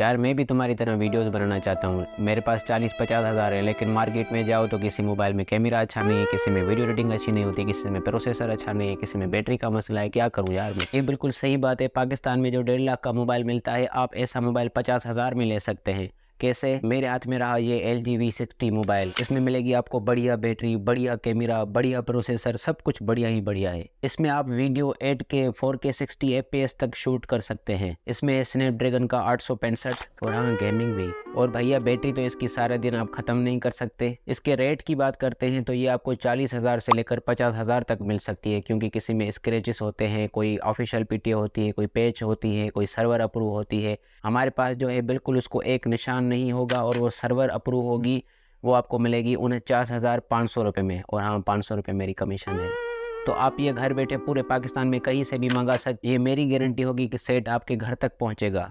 यार मैं भी तुम्हारी तरह वीडियोस बनाना चाहता हूँ मेरे पास चालीस पचास हज़ार है लेकिन मार्केट में जाओ तो किसी मोबाइल में कैमरा अच्छा नहीं है किसी में वीडियो एडिटिंग अच्छी नहीं होती किसी में प्रोसेसर अच्छा नहीं है किसी में बैटरी का मसला है क्या करूँ यार मैं ये बिल्कुल सही बात है पाकिस्तान में जो डेढ़ लाख का मोबाइल मिलता है आप ऐसा मोबाइल पचास हज़ार में ले सकते हैं कैसे मेरे हाथ में रहा ये L G V sixty mobile इसमें मिलेगी आपको बढ़िया बैटरी बढ़िया कैमरा बढ़िया प्रोसेसर सब कुछ बढ़िया ही बढ़िया है इसमें आप video eight K four K sixty F P S तक शूट कर सकते हैं इसमें स्नैपड्रैगन का आठ सौ पैंसठ और हाँ गेमिंग भी और भैया बैटरी तो इसकी सारा दिन आप खत्म नहीं कर सकते इसके रेट की बात करते हैं तो ये आपको चालीस हजार से लेकर पचास हजार तक मिल सकती है क्योंकि किसी में स्क्रेचेस होते हैं कोई ऑफिशियल पीटीए होती है कोई पेच होती है कोई सर्वर अप्रूव होती है हमारे पास जो है बिल्कुल उसको एक निशान नहीं होगा और वो सर्वर अप्रूव होगी वो आपको मिलेगी उनचास हज़ार पाँच सौ रुपये में और हाँ पाँच सौ रुपये मेरी कमीशन है तो आप ये घर बैठे पूरे पाकिस्तान में कहीं से भी मंगा सकते ये मेरी गारंटी होगी कि सेट आपके घर तक पहुंचेगा